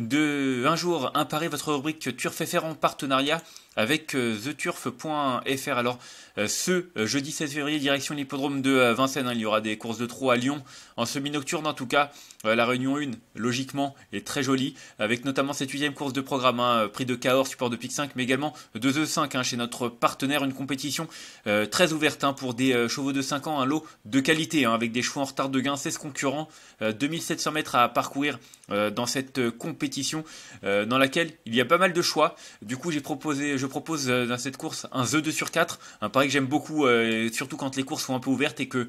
de un jour imparer votre rubrique Turf FR en partenariat avec euh, theturf.fr. Alors euh, ce euh, jeudi 16 février, direction l'hippodrome de Vincennes, hein, il y aura des courses de trot à Lyon en semi-nocturne en tout cas. La réunion 1, logiquement, est très jolie, avec notamment cette huitième course de programme, hein, prix de Cahors, support de Pic 5, mais également de the 5 hein, chez notre partenaire, une compétition très ouverte pour des chevaux de 5 ans, un lot de qualité, avec des chevaux en retard de gain, 16 concurrents, 2700 mètres à parcourir dans cette compétition euh, dans laquelle il y a pas mal de choix. Du coup, j'ai proposé, je propose euh, dans cette course un The 2 sur 4, un pari que j'aime beaucoup, euh, surtout quand les courses sont un peu ouvertes et que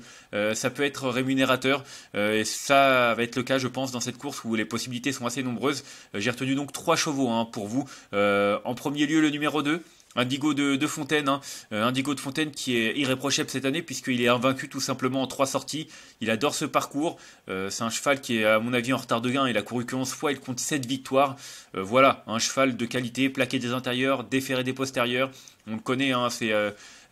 ça peut être rémunérateur. et ça va être le cas, je pense, dans cette course où les possibilités sont assez nombreuses. j'ai retenu donc trois chevaux hein, pour vous. en premier lieu, le numéro 2. Indigo de, Fontaine, hein. Euh, Indigo de Fontaine qui est irréprochable cette année puisqu'il est invaincu tout simplement en trois sorties. Il adore ce parcours. Euh, c'est un cheval qui est à mon avis en retard de gain. Il a couru que 11 fois, il compte 7 victoires. Euh, voilà, un cheval de qualité, plaqué des intérieurs, déféré des postérieurs. On le connaît, hein, c'est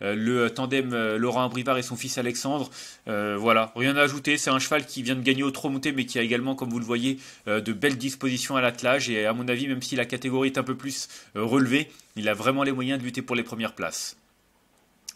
euh, le tandem euh, Laurent Brivard et son fils Alexandre. Euh, voilà, rien à ajouter. C'est un cheval qui vient de gagner au trot monté, mais qui a également, comme vous le voyez, de belles dispositions à l'attelage. Et à mon avis, même si la catégorie est un peu plus relevée, il a vraiment les moyens de lutter pour les premières places.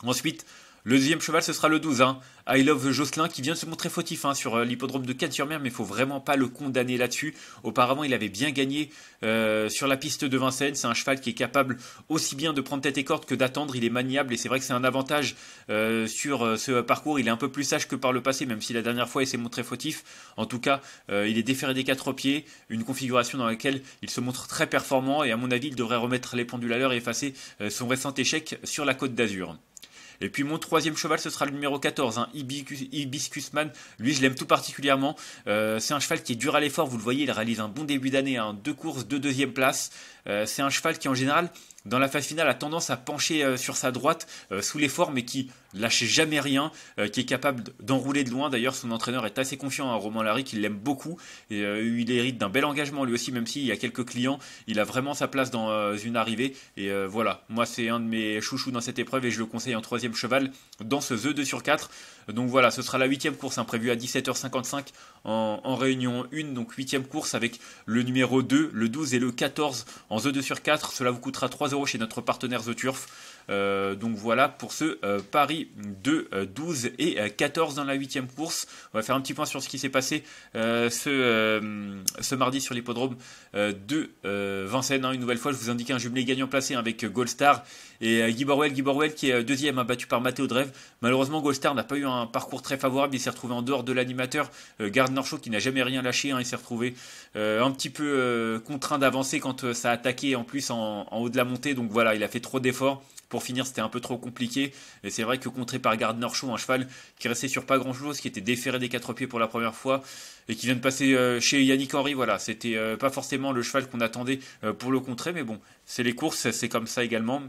Ensuite, le deuxième cheval, ce sera le 12. Hein. I Love Jocelyn qui vient de se montrer fautif hein, sur euh, l'hippodrome de Cannes-sur-Mer, mais il ne faut vraiment pas le condamner là-dessus. Auparavant, il avait bien gagné euh, sur la piste de Vincennes. C'est un cheval qui est capable aussi bien de prendre tête et corde que d'attendre. Il est maniable et c'est vrai que c'est un avantage euh, sur ce parcours. Il est un peu plus sage que par le passé, même si la dernière fois il s'est montré fautif. En tout cas, il est déféré des quatre pieds, une configuration dans laquelle il se montre très performant et à mon avis, il devrait remettre les pendules à l'heure et effacer son récent échec sur la Côte d'Azur. Et puis mon troisième cheval, ce sera le numéro 14, un Hibiscusman. Lui, je l'aime tout particulièrement. Euh, c'est un cheval qui est dur à l'effort, vous le voyez, il réalise un bon début d'année, hein, deux courses, deux deuxième place. Euh, c'est un cheval qui en général dans la phase finale a tendance à pencher euh, sur sa droite euh, sous l'effort mais qui lâche jamais rien, euh, qui est capable d'enrouler de loin. D'ailleurs son entraîneur est assez confiant à Roman hein, Romain Larry qu'il l'aime beaucoup et il hérite d'un bel engagement lui aussi même s'il y a quelques clients, il a vraiment sa place dans une arrivée et voilà, moi c'est un de mes chouchous dans cette épreuve et je le conseille en troisième cheval dans ce The 2 sur 4. Donc voilà, ce sera la huitième course imprévue hein, à 17h55 en, réunion 1, donc huitième course avec le numéro 2, le 12 et le 14 en The 2 sur 4. Cela vous coûtera 3 chez notre partenaire The Turf. Euh, donc voilà pour ce euh, pari de 12 et 14 euh, dans la huitième course. On va faire un petit point sur ce qui s'est passé euh, ce, ce, mardi sur l'hippodrome de Vincennes. Hein. Une nouvelle fois, je vous indique un jumelé gagnant placé avec Goldstar et Guy Borwell. Guy Borwell qui est deuxième, abattu hein, battu par Matteo Dreve. Malheureusement, Goldstar n'a pas eu un parcours très favorable. Il s'est retrouvé en dehors de l'animateur. Gardner Show qui n'a jamais rien lâché. Hein. il s'est retrouvé un petit peu contraint d'avancer quand ça a attaqué en plus en, en haut de la montée. Donc voilà, il a fait trop d'efforts pour finir, c'était un peu trop compliqué. Et c'est vrai que contré par Gardner Shaw, un cheval qui restait sur pas grand chose, qui était déféré des quatre pieds pour la première fois et qui vient de passer euh, chez Yannick Henry, voilà, c'était euh, pas forcément le cheval qu'on attendait euh, pour le contrer, mais bon, c'est les courses, c'est comme ça également.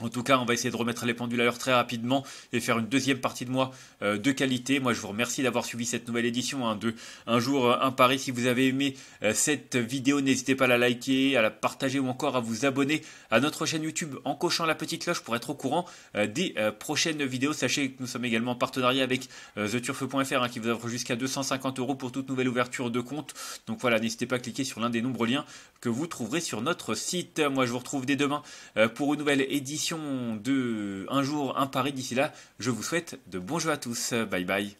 En tout cas, on va essayer de remettre les pendules à l'heure très rapidement et faire une deuxième partie de moi euh, de qualité. Moi, je vous remercie d'avoir suivi cette nouvelle édition hein, de Un jour, euh, un pari. Si vous avez aimé euh, cette vidéo, n'hésitez pas à la liker, à la partager ou encore à vous abonner à notre chaîne YouTube en cochant la petite cloche pour être au courant des prochaines vidéos. Sachez que nous sommes également en partenariat avec theturf.fr hein, qui vous offre jusqu'à 250 euros pour toute nouvelle ouverture de compte. Donc voilà, n'hésitez pas à cliquer sur l'un des nombreux liens que vous trouverez sur notre site. Moi, je vous retrouve dès demain pour une nouvelle édition de Un jour, un pari. d'ici là. Je vous souhaite de bons jeux à tous. Bye bye.